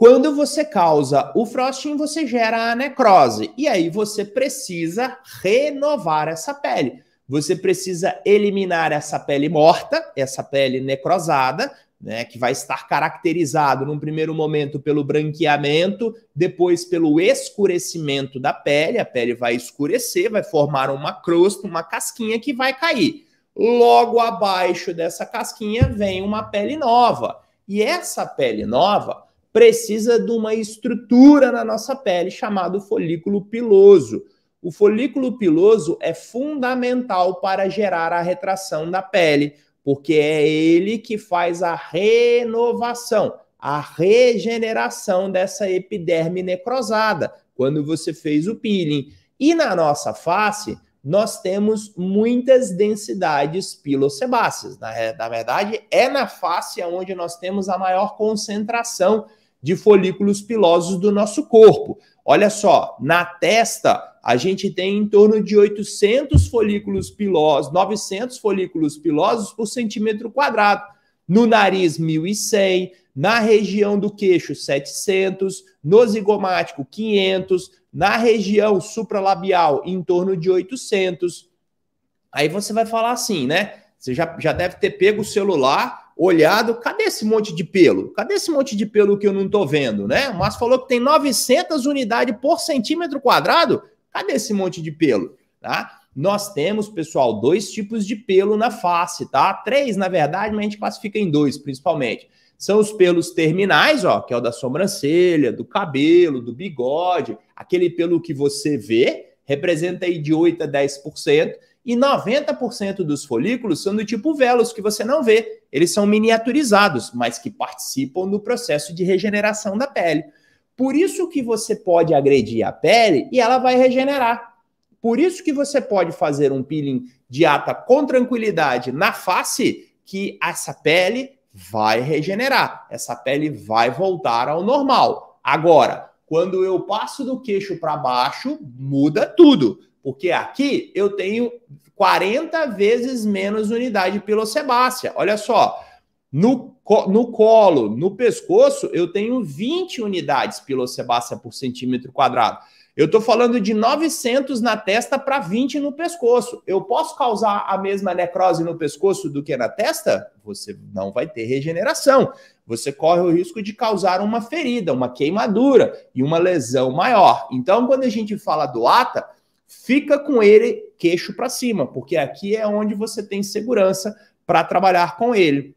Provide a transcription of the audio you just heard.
Quando você causa o frosting, você gera a necrose. E aí você precisa renovar essa pele. Você precisa eliminar essa pele morta, essa pele necrosada, né, que vai estar caracterizado num primeiro momento pelo branqueamento, depois pelo escurecimento da pele, a pele vai escurecer, vai formar uma crosta, uma casquinha que vai cair. Logo abaixo dessa casquinha vem uma pele nova. E essa pele nova precisa de uma estrutura na nossa pele chamado folículo piloso. O folículo piloso é fundamental para gerar a retração da pele, porque é ele que faz a renovação, a regeneração dessa epiderme necrosada, quando você fez o peeling. E na nossa face, nós temos muitas densidades pilosebáceas. Na, na verdade, é na face onde nós temos a maior concentração de folículos pilosos do nosso corpo. Olha só, na testa a gente tem em torno de 800 folículos pilosos, 900 folículos pilosos por centímetro quadrado. No nariz, 1.100, na região do queixo, 700, no zigomático, 500, na região supralabial, em torno de 800. Aí você vai falar assim, né? Você já, já deve ter pego o celular, olhado, cadê esse monte de pelo? Cadê esse monte de pelo que eu não estou vendo, né? O falou que tem 900 unidades por centímetro quadrado. Cadê esse monte de pelo, tá? Nós temos, pessoal, dois tipos de pelo na face, tá? Três, na verdade, mas a gente classifica em dois, principalmente. São os pelos terminais, ó, que é o da sobrancelha, do cabelo, do bigode, aquele pelo que você vê, representa aí de 8 a 10% e 90% dos folículos são do tipo velos, que você não vê. Eles são miniaturizados, mas que participam do processo de regeneração da pele. Por isso que você pode agredir a pele e ela vai regenerar. Por isso que você pode fazer um peeling de ata com tranquilidade na face, que essa pele vai regenerar, essa pele vai voltar ao normal. Agora, quando eu passo do queixo para baixo, muda tudo. Porque aqui eu tenho 40 vezes menos unidade pilosebácea. Olha só, no, no colo, no pescoço, eu tenho 20 unidades pilosebácea por centímetro quadrado. Eu estou falando de 900 na testa para 20 no pescoço. Eu posso causar a mesma necrose no pescoço do que na testa? Você não vai ter regeneração. Você corre o risco de causar uma ferida, uma queimadura e uma lesão maior. Então, quando a gente fala do ATA, fica com ele queixo para cima, porque aqui é onde você tem segurança para trabalhar com ele.